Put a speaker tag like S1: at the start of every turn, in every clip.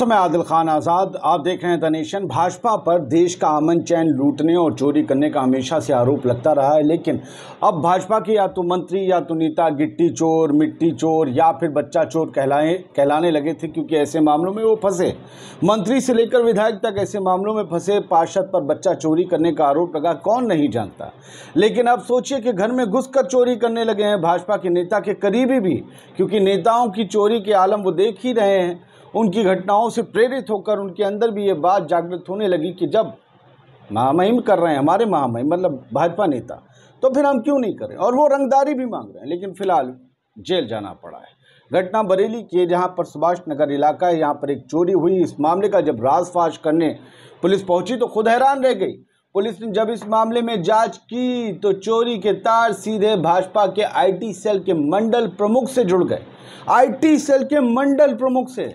S1: समय आदिल खान आज़ाद आप देख रहे हैं द भाजपा पर देश का अमन चैन लूटने और चोरी करने का हमेशा से आरोप लगता रहा है लेकिन अब भाजपा की या तो मंत्री या तो नेता गिट्टी चोर मिट्टी चोर या फिर बच्चा चोर कहलाए कहलाने लगे थे क्योंकि ऐसे मामलों में वो फंसे मंत्री से लेकर विधायक तक ऐसे मामलों में फंसे पार्षद पर बच्चा चोरी करने का आरोप लगा कौन नहीं जानता लेकिन अब सोचिए कि घर में घुस कर चोरी करने लगे हैं भाजपा के नेता के करीबी भी क्योंकि नेताओं की चोरी के आलम वो देख ही रहे हैं उनकी घटनाओं से प्रेरित होकर उनके अंदर भी ये बात जागृत होने लगी कि जब महामहिम कर रहे हैं हमारे महामहिम मतलब भाजपा नेता तो फिर हम क्यों नहीं करें और वो रंगदारी भी मांग रहे हैं लेकिन फिलहाल जेल जाना पड़ा है घटना बरेली की है जहाँ पर सुभाष नगर इलाका है यहाँ पर एक चोरी हुई इस मामले का जब राजफाश करने पुलिस पहुंची तो खुद हैरान रह गई पुलिस ने जब इस मामले में जांच की तो चोरी के तार सीधे भाजपा के आईटी सेल के मंडल प्रमुख से जुड़ गए आईटी सेल के मंडल प्रमुख से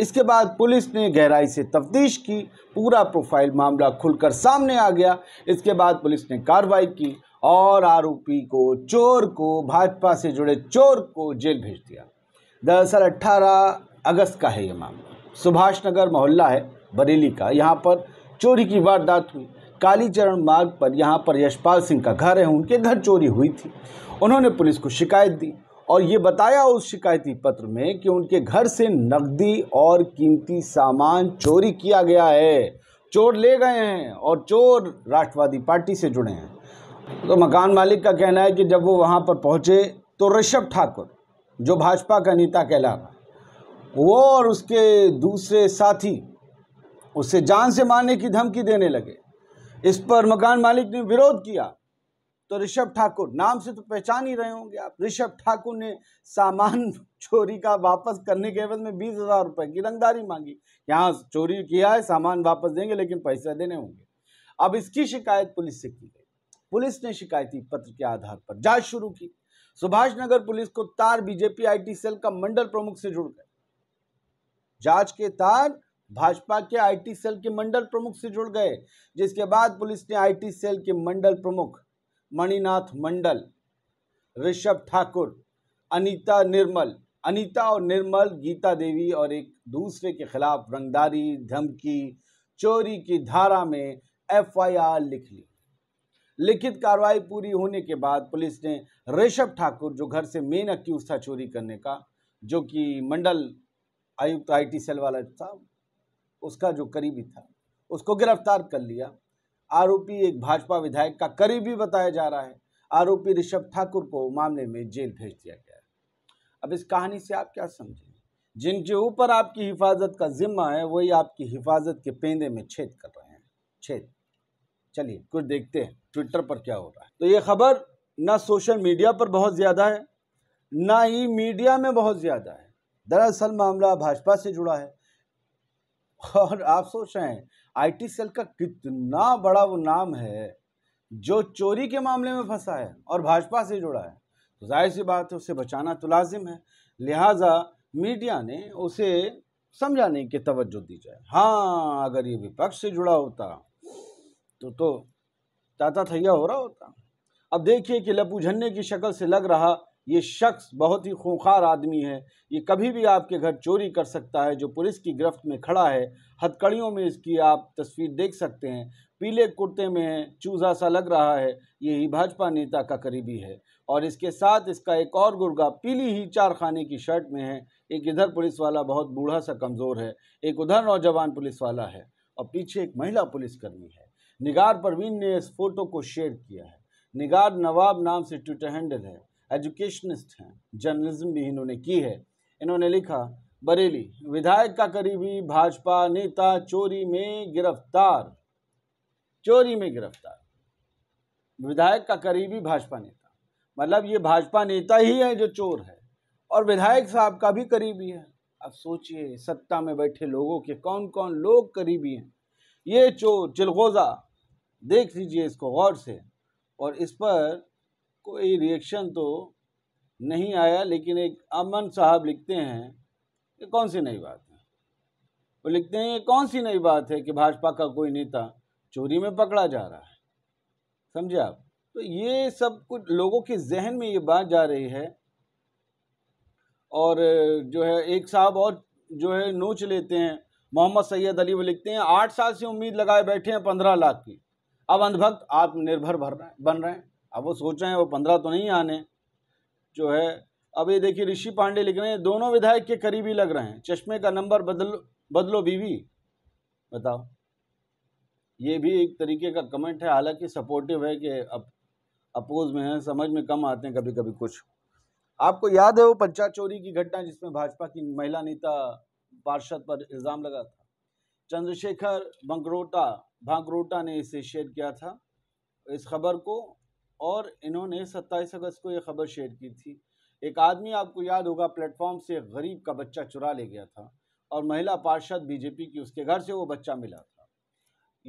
S1: इसके बाद पुलिस ने गहराई से तफ्तीश की पूरा प्रोफाइल मामला खुलकर सामने आ गया इसके बाद पुलिस ने कार्रवाई की और आरोपी को चोर को भाजपा से जुड़े चोर को जेल भेज दिया दरअसल 18 अगस्त का है ये मामला सुभाष नगर मोहल्ला है बरेली का यहाँ पर चोरी की वारदात हुई कालीचरण मार्ग पर यहाँ पर यशपाल सिंह का घर है उनके घर चोरी हुई थी उन्होंने पुलिस को शिकायत दी और ये बताया उस शिकायती पत्र में कि उनके घर से नकदी और कीमती सामान चोरी किया गया है चोर ले गए हैं और चोर राष्ट्रवादी पार्टी से जुड़े हैं तो मकान मालिक का कहना है कि जब वो वहाँ पर पहुँचे तो ऋषभ ठाकुर जो भाजपा का नेता कहला रहा वो और उसके दूसरे साथी उसे जान से मारने की धमकी देने लगे इस पर मकान मालिक ने विरोध किया तो ऋषभ ठाकुर नाम से तो पहचान ही रहे होंगे आप ऋषभ ठाकुर ने सामान चोरी का वापस करने के एवज में बीस हज़ार रुपए की रंगदारी मांगी यहाँ चोरी किया है सामान वापस देंगे लेकिन पैसे देने होंगे अब इसकी शिकायत पुलिस से की गई पुलिस ने शिकायती पत्र के आधार पर जांच शुरू की सुभाष नगर पुलिस को तार बीजेपी आईटी सेल का मंडल प्रमुख से जुड़ गए जांच के तार भाजपा के आईटी सेल के मंडल प्रमुख से जुड़ गए जिसके बाद पुलिस ने आईटी सेल के मंडल प्रमुख मणिनाथ मंडल ऋषभ ठाकुर अनीता निर्मल अनीता और निर्मल गीता देवी और एक दूसरे के खिलाफ रंगदारी धमकी चोरी की धारा में एफआईआर लिख ली लिखित कार्रवाई पूरी होने के बाद पुलिस ने ऋषभ ठाकुर जो घर से मेन अक्यूज था चोरी करने का जो कि मंडल आयुक्त आईटी सेल वाला था उसका जो करीबी था उसको गिरफ्तार कर लिया आरोपी एक भाजपा विधायक का करीबी बताया जा रहा है आरोपी ऋषभ ठाकुर को मामले में जेल भेज दिया गया है अब इस कहानी से आप क्या समझें जिनके ऊपर आपकी हिफाजत का जिम्मा है वही आपकी हिफाजत के पेंदे में छेद कर रहे हैं छेद चलिए कुछ देखते हैं ट्विटर पर क्या हो रहा है तो ये खबर ना सोशल मीडिया पर बहुत ज़्यादा है ना ही मीडिया में बहुत ज़्यादा है दरअसल मामला भाजपा से जुड़ा है और आप सोच रहे हैं आईटी सेल का कितना बड़ा वो नाम है जो चोरी के मामले में फंसा है और भाजपा से जुड़ा है तो जाहिर सी बात है उसे बचाना तो लाजिम है लिहाजा मीडिया ने उसे समझाने की तवज्जो दी जाए हाँ अगर ये विपक्ष से जुड़ा होता तो तो ताता थैया हो रहा होता अब देखिए कि लपू झन्ने की शक्ल से लग रहा ये शख्स बहुत ही खूंखार आदमी है ये कभी भी आपके घर चोरी कर सकता है जो पुलिस की गिरफ्त में खड़ा है हथकड़ियों में इसकी आप तस्वीर देख सकते हैं पीले कुर्ते में है चूजा सा लग रहा है यही भाजपा नेता का करीबी है और इसके साथ इसका एक और गुर्गा पीली ही चार खाने की शर्ट में है एक इधर पुलिस वाला बहुत बूढ़ा सा कमज़ोर है एक उधर नौजवान पुलिस वाला है और पीछे एक महिला पुलिसकर्मी है निगार परवीन ने इस फोटो को शेयर किया है निगार नवाब नाम से ट्विटर हैंडल है एजुकेशनिस्ट हैं जर्नलिज्म भी इन्होंने की है इन्होंने लिखा बरेली विधायक का करीबी भाजपा नेता चोरी में गिरफ्तार चोरी में गिरफ्तार विधायक का करीबी भाजपा नेता मतलब ये भाजपा नेता ही है जो चोर है और विधायक साहब का भी करीबी है अब सोचिए सत्ता में बैठे लोगों के कौन कौन लोग करीबी हैं ये चोर चिलगोजा देख लीजिए इसको गौर से और इस पर कोई रिएक्शन तो नहीं आया लेकिन एक अमन साहब लिखते हैं ये कौन सी नई बात है वो लिखते हैं ये कौन सी नई बात है कि भाजपा का कोई नेता चोरी में पकड़ा जा रहा है समझे आप तो ये सब कुछ लोगों के जहन में ये बात जा रही है और जो है एक साहब और जो है नोच लेते हैं मोहम्मद सैयद अली वो लिखते हैं आठ साल से उम्मीद लगाए बैठे हैं पंद्रह लाख की अब अंधभक्त आत्मनिर्भर बन रहे हैं अब वो सोच रहे हैं वो पंद्रह तो नहीं आने जो है अब ये देखिए ऋषि पांडे लिख रहे हैं दोनों विधायक के करीबी लग रहे हैं चश्मे का नंबर बदलो बदलो बीवी बताओ ये भी एक तरीके का कमेंट है हालांकि सपोर्टिव है कि अब अपोज में है समझ में कम आते हैं कभी कभी कुछ आपको याद है वो पंचायत चोरी की घटना जिसमें भाजपा की महिला नेता पार्षद पर इल्ज़ाम लगा था चंद्रशेखर बंकरोटा भांकरोटा ने इसे शेयर किया था इस खबर को और इन्होंने 27 अगस्त को ये खबर शेयर की थी एक आदमी आपको याद होगा प्लेटफॉर्म से गरीब का बच्चा चुरा ले गया था और महिला पार्षद बीजेपी की उसके घर से वो बच्चा मिला था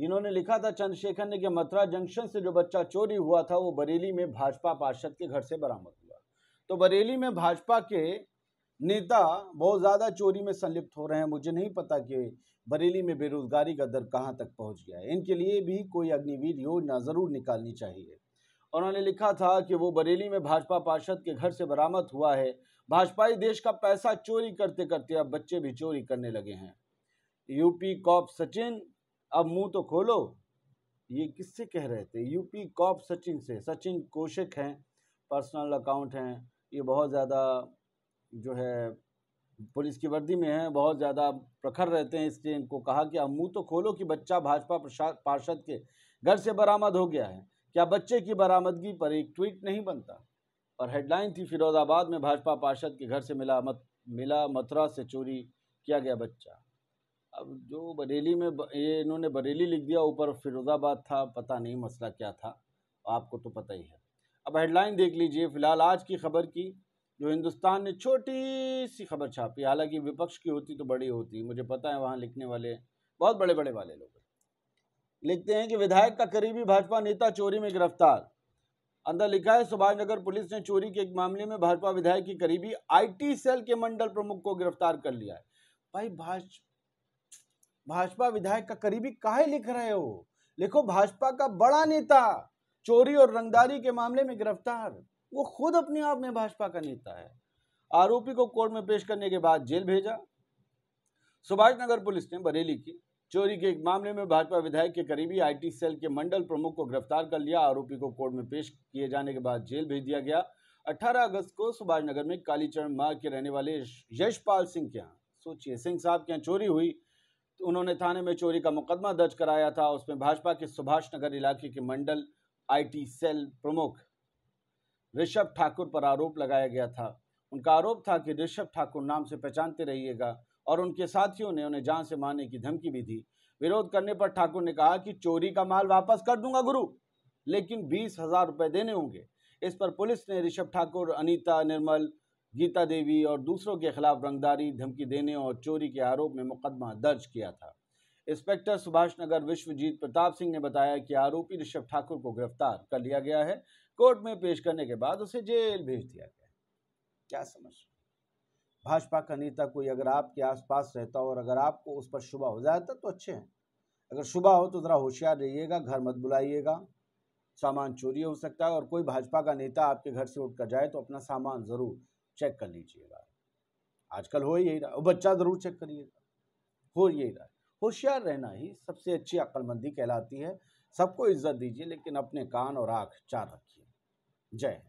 S1: इन्होंने लिखा था चंद्रशेखर ने कि मथुरा जंक्शन से जो बच्चा चोरी हुआ था वो बरेली में भाजपा पार्षद के घर से बरामद हुआ तो बरेली में भाजपा के नेता बहुत ज़्यादा चोरी में संलिप्त हो रहे हैं मुझे नहीं पता कि बरेली में बेरोजगारी का दर कहाँ तक पहुँच गया है इनके लिए भी कोई अग्निवीर योजना ज़रूर निकालनी चाहिए उन्होंने लिखा था कि वो बरेली में भाजपा पार्षद के घर से बरामद हुआ है भाजपाई देश का पैसा चोरी करते करते अब बच्चे भी चोरी करने लगे हैं यूपी कॉप सचिन अब मुंह तो खोलो ये किससे कह रहे थे यूपी कॉप सचिन से सचिन कोशिक हैं पर्सनल अकाउंट हैं ये बहुत ज़्यादा जो है पुलिस की वर्दी में है बहुत ज़्यादा प्रखर रहते हैं इसलिए इनको कहा कि अब मुँह तो खोलो कि बच्चा भाजपा पार्षद के घर से बरामद हो गया है क्या बच्चे की बरामदगी पर एक ट्वीट नहीं बनता और हेडलाइन थी फिरोजाबाद में भाजपा पार्षद के घर से मिला मत मिला मथुरा से चोरी किया गया बच्चा अब जो बरेली में ये इन्होंने बरेली लिख दिया ऊपर फिरोजाबाद था पता नहीं मसला क्या था आपको तो पता ही है अब हेडलाइन देख लीजिए फिलहाल आज की खबर की जो हिंदुस्तान ने छोटी सी खबर छापी हालांकि विपक्ष की होती तो बड़ी होती मुझे पता है वहाँ लिखने वाले बहुत बड़े बड़े वाले लोग लिखते हैं कि विधायक का करीबी भाजपा नेता चोरी में गिरफ्तार अंदर लिखा है सुभाष नगर पुलिस ने चोरी के एक मामले में भाजपा विधायक की करीबी आईटी सेल के मंडल प्रमुख को गिरफ्तार कर लिया है भाई भाज भाजपा विधायक का करीबी काहे लिख रहे हो लिखो भाजपा का बड़ा नेता चोरी और रंगदारी के मामले में गिरफ्तार वो खुद अपने आप में भाजपा का नेता है आरोपी को कोर्ट में पेश करने के बाद जेल भेजा सुभाष नगर पुलिस ने बरेली की चोरी के एक मामले में भाजपा विधायक के करीबी आईटी सेल के मंडल प्रमुख को गिरफ्तार कर लिया आरोपी को कोर्ट में पेश किए जाने के बाद जेल भेज दिया गया 18 अगस्त को सुभाष नगर में कालीचरण मार्ग के रहने वाले यशपाल सिंह के यहाँ सोचिए सिंह साहब के यहाँ चोरी हुई तो उन्होंने थाने में चोरी का मुकदमा दर्ज कराया था उसमें भाजपा के सुभाष नगर इलाके के मंडल आई सेल प्रमुख ऋषभ ठाकुर पर आरोप लगाया गया था उनका आरोप था कि ऋषभ ठाकुर नाम से पहचानते रहिएगा और उनके साथियों ने उन्हें जान से मारने की धमकी भी दी विरोध करने पर ठाकुर ने कहा कि चोरी का माल वापस कर दूंगा गुरु लेकिन बीस हजार रुपए देने होंगे इस पर पुलिस ने ऋषभ ठाकुर अनीता निर्मल गीता देवी और दूसरों के खिलाफ रंगदारी धमकी देने और चोरी के आरोप में मुकदमा दर्ज किया था इंस्पेक्टर सुभाष नगर विश्वजीत प्रताप सिंह ने बताया कि आरोपी ऋषभ ठाकुर को गिरफ्तार कर लिया गया है कोर्ट में पेश करने के बाद उसे जेल भेज दिया गया क्या समझ भाजपा का नेता कोई अगर आपके आसपास रहता हो और अगर आपको उस पर शुभ हो जाता तो अच्छे हैं अगर शुभ हो तो ज़रा होशियार रहिएगा घर मत बुलाइएगा सामान चोरी हो सकता है और कोई भाजपा का नेता आपके घर से उठ कर जाए तो अपना सामान ज़रूर चेक कर लीजिएगा आजकल हो यही रहा बच्चा ज़रूर चेक करिएगा हो यही रहा होशियार रहना ही सबसे अच्छी अक्लमंदी कहलाती है सबको इज्जत दीजिए लेकिन अपने कान और आँख चार रखिए जय